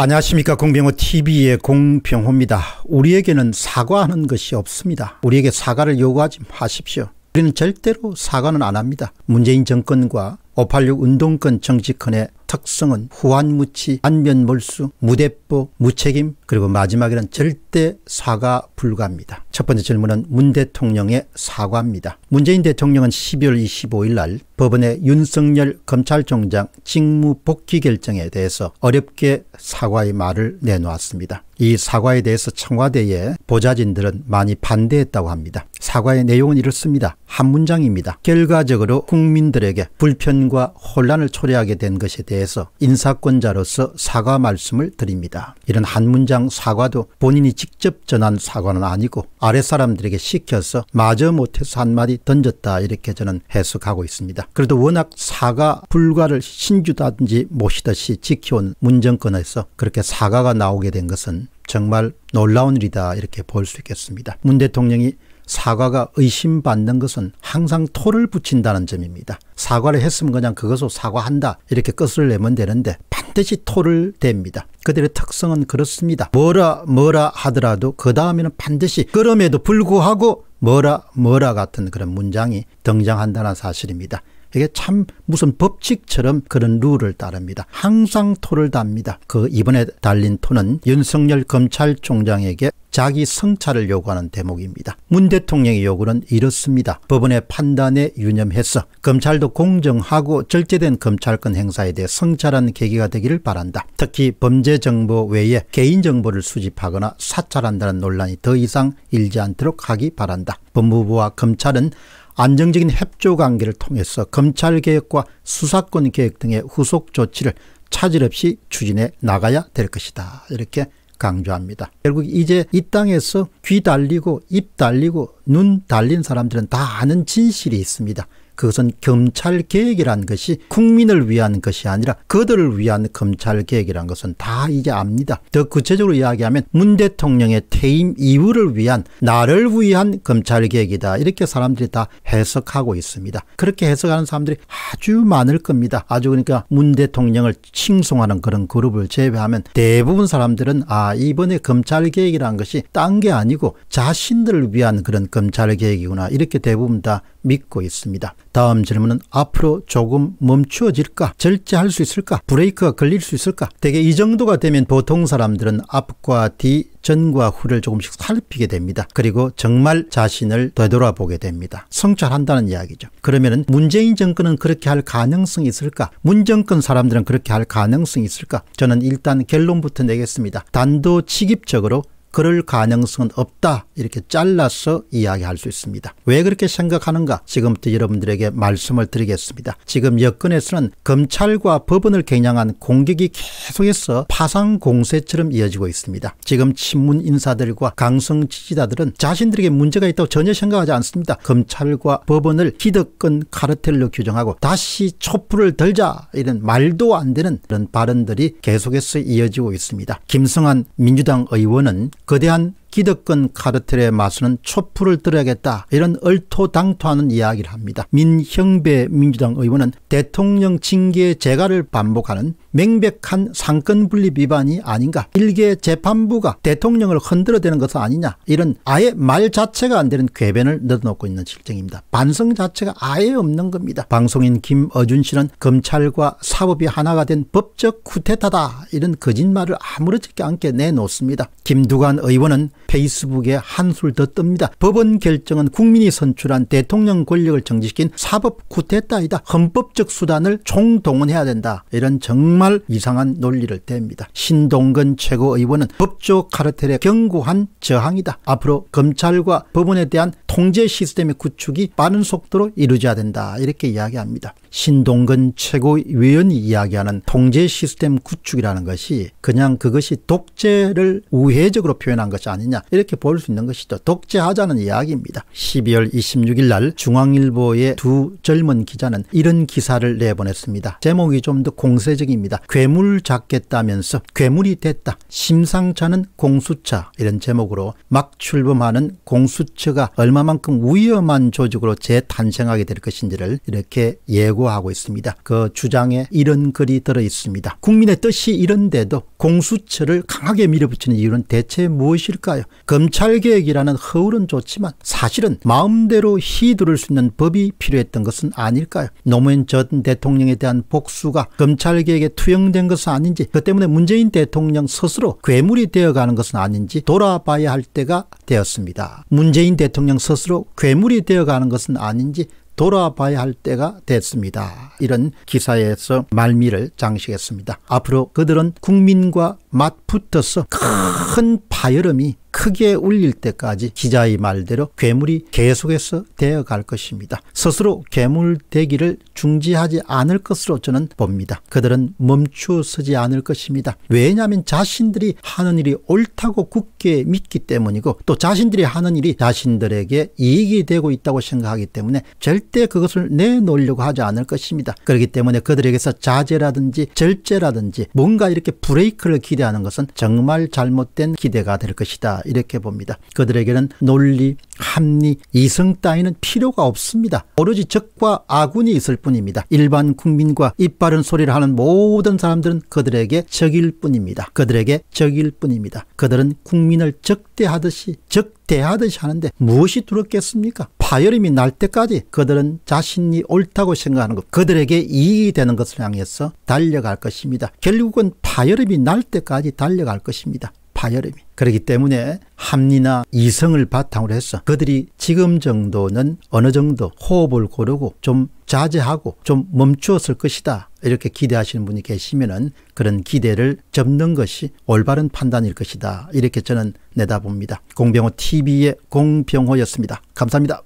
안녕하십니까 공병호 TV의 공병호입니다. 우리에게는 사과하는 것이 없습니다. 우리에게 사과를 요구하지 마십시오. 우리는 절대로 사과는 안 합니다. 문재인 정권과 586 운동권 정치권의 특성은 후한무치, 안면몰수, 무대뽀, 무책임 그리고 마지막에는 절대 사과 불가입니다. 첫 번째 질문은 문 대통령의 사과입니다. 문재인 대통령은 12월 25일 날 법원의 윤석열 검찰총장 직무 복귀 결정에 대해서 어렵게 사과의 말을 내놓았습니다. 이 사과에 대해서 청와대의 보좌진들은 많이 반대했다고 합니다. 사과의 내용은 이렇습니다. 한 문장입니다. 결과적으로 국민들에게 불편과 혼란을 초래하게 된 것에 대해 대해서 인사권자로서 사과 말씀을 드립니다. 이런 한 문장 사과도 본인이 직접 전한 사과는 아니고 아래 사람들에게 시켜서 마저 못해서 한마디 던졌다 이렇게 저는 해석하고 있습니다. 그래도 워낙 사과 불가를 신주다든지 모시듯이 지켜온 문정권에서 그렇게 사과가 나오게 된 것은 정말 놀라운 일이다 이렇게 볼 수 있겠습니다. 문 대통령이 사과가 의심받는 것은 항상 토를 붙인다는 점입니다. 사과를 했으면 그냥 그것으로 사과한다 이렇게 끝을 내면 되는데 반드시 토를 댑니다. 그들의 특성은 그렇습니다. 뭐라 뭐라 하더라도 그 다음에는 반드시 그럼에도 불구하고 뭐라 뭐라 같은 그런 문장이 등장한다는 사실입니다. 이게 참 무슨 법칙처럼 그런 룰을 따릅니다. 항상 토를 답니다. 그 이번에 달린 토는 윤석열 검찰총장에게 자기 성찰을 요구하는 대목입니다. 문 대통령의 요구는 이렇습니다. 법원의 판단에 유념해서 검찰도 공정하고 절제된 검찰권 행사에 대해 성찰한 계기가 되기를 바란다. 특히 범죄 정보 외에 개인 정보를 수집하거나 사찰한다는 논란이 더 이상 일지 않도록 하기 바란다. 법무부와 검찰은 안정적인 협조 관계를 통해서 검찰 개혁과 수사권 개혁 등의 후속 조치를 차질 없이 추진해 나가야 될 것이다. 이렇게 강조합니다. 결국 이제 이 땅에서 귀 달리고 입 달리고 눈 달린 사람들은 다 아는 진실이 있습니다. 그것은 검찰 개혁이란 것이 국민을 위한 것이 아니라 그들을 위한 검찰 개혁이란 것은 다 이제 압니다. 더 구체적으로 이야기하면 문 대통령의 퇴임 이후를 위한 나를 위한 검찰 개혁이다. 이렇게 사람들이 다 해석하고 있습니다. 그렇게 해석하는 사람들이 아주 많을 겁니다. 아주 그러니까 문 대통령을 칭송하는 그런 그룹을 제외하면 대부분 사람들은 아 이번에 검찰 개혁이란 것이 딴 게 아니고 자신들을 위한 그런 검찰 개혁이구나 이렇게 대부분 다 믿고 있습니다. 다음 질문은 앞으로 조금 멈추어질까? 절제할 수 있을까? 브레이크가 걸릴 수 있을까? 대개 이 정도가 되면 보통 사람들은 앞과 뒤 전과 후를 조금씩 살피게 됩니다. 그리고 정말 자신을 되돌아보게 됩니다. 성찰한다는 이야기죠. 그러면 문재인 정권은 그렇게 할 가능성이 있을까? 문정권 사람들은 그렇게 할 가능성이 있을까? 저는 일단 결론부터 내겠습니다. 단도직입적으로 그럴 가능성은 없다 이렇게 잘라서 이야기할 수 있습니다. 왜 그렇게 생각하는가 지금부터 여러분들에게 말씀을 드리겠습니다. 지금 여권에서는 검찰과 법원을 겨냥한 공격이 계속해서 파상 공세처럼 이어지고 있습니다. 지금 친문 인사들과 강성 지지자들은 자신들에게 문제가 있다고 전혀 생각하지 않습니다. 검찰과 법원을 기득권 카르텔로 규정하고 다시 촛불을 들자 이런 말도 안 되는 그런 발언들이 계속해서 이어지고 있습니다. 김성한 민주당 의원은 거대한 기득권 카르텔에 맞서는 촛불을 들어야겠다 이런 얼토당토하는 이야기를 합니다. 민형배 민주당 의원은 대통령 징계 재가를 반복하는 명백한 상권분립 위반이 아닌가 일개 재판부가 대통령을 흔들어대는 것은 아니냐 이런 아예 말 자체가 안 되는 궤변을 늘어놓고 있는 실정입니다. 반성 자체가 아예 없는 겁니다. 방송인 김어준 씨는 검찰과 사법이 하나가 된 법적 쿠데타다 이런 거짓말을 아무렇지 않게 내놓습니다. 김두관 의원은 페이스북에 한술 더 뜹니다. 법원 결정은 국민이 선출한 대통령 권력을 정지시킨 사법 쿠데타이다. 헌법적 수단을 총동원해야 된다. 이런 정 정말 이상한 논리를 댑니다. 신동근 최고의원은 법조 카르텔에 견고한 저항이다. 앞으로 검찰과 법원에 대한 통제 시스템의 구축이 빠른 속도로 이루어져야 된다. 이렇게 이야기합니다. 신동근 최고위원이 이야기하는 통제 시스템 구축이라는 것이 그냥 그것이 독재를 우회적으로 표현한 것이 아니냐 이렇게 볼 수 있는 것이죠. 독재하자는 이야기입니다. 12월 26일 날 중앙일보의 두 젊은 기자는 이런 기사를 내보냈습니다. 제목이 좀 더 공세적입니다. 있니다 괴물 잡겠다면서 괴물이 됐다. 심상찮은 공수처 이런 제목으로 막 출범하는 공수처가 얼마만큼 위험한 조직으로 재탄생하게 될 것인지를 이렇게 예고하고 있습니다. 그 주장에 이런 글이 들어 있습니다. 국민의 뜻이 이런데도 공수처를 강하게 밀어붙이는 이유는 대체 무엇일까요? 검찰개혁이라는 허울은 좋지만 사실은 마음대로 휘두를 수 있는 법이 필요했던 것은 아닐까요? 노무현 전 대통령에 대한 복수가 검찰개혁의 투영된 것은 아닌지 그 때문에 문재인 대통령 스스로 괴물이 되어가는 것은 아닌지 돌아봐야 할 때가 되었습니다. 문재인 대통령 스스로 괴물이 되어가는 것은 아닌지 돌아봐야 할 때가 됐습니다. 이런 기사에서 말미를 장식했습니다. 앞으로 그들은 국민과 맞붙어서 큰 파열음이 크게 울릴 때까지 기자의 말대로 괴물이 계속해서 되어갈 것입니다. 스스로 괴물 되기를 중지하지 않을 것으로 저는 봅니다. 그들은 멈추어서지 않을 것입니다. 왜냐하면 자신들이 하는 일이 옳다고 굳게 믿기 때문이고 또 자신들이 하는 일이 자신들에게 이익이 되고 있다고 생각하기 때문에 절대 그것을 내놓으려고 하지 않을 것입니다. 그렇기 때문에 그들에게서 자제라든지 절제라든지 뭔가 이렇게 브레이크를 기대하는 것은 정말 잘못된 기대가 될 것이다. 이렇게 봅니다. 그들에게는 논리, 합리, 이성 따위는 필요가 없습니다. 오로지 적과 아군이 있을 뿐입니다. 일반 국민과 입 바른 소리를 하는 모든 사람들은 그들에게 적일 뿐입니다. 그들에게 적일 뿐입니다. 그들은 국민을 적대하듯이 적대하듯이 하는데 무엇이 두렵겠습니까? 파열음이 날 때까지 그들은 자신이 옳다고 생각하는 것, 그들에게 이익이 되는 것을 향해서 달려갈 것입니다. 결국은 파열음이 날 때까지 달려갈 것입니다. 파열음이. 그렇기 때문에 합리나 이성을 바탕으로 해서 그들이 지금 정도는 어느 정도 호흡을 고르고 좀 자제하고 좀 멈추었을 것이다. 이렇게 기대하시는 분이 계시면은 그런 기대를 접는 것이 올바른 판단일 것이다. 이렇게 저는 내다봅니다. 공병호 TV의 공병호였습니다. 감사합니다.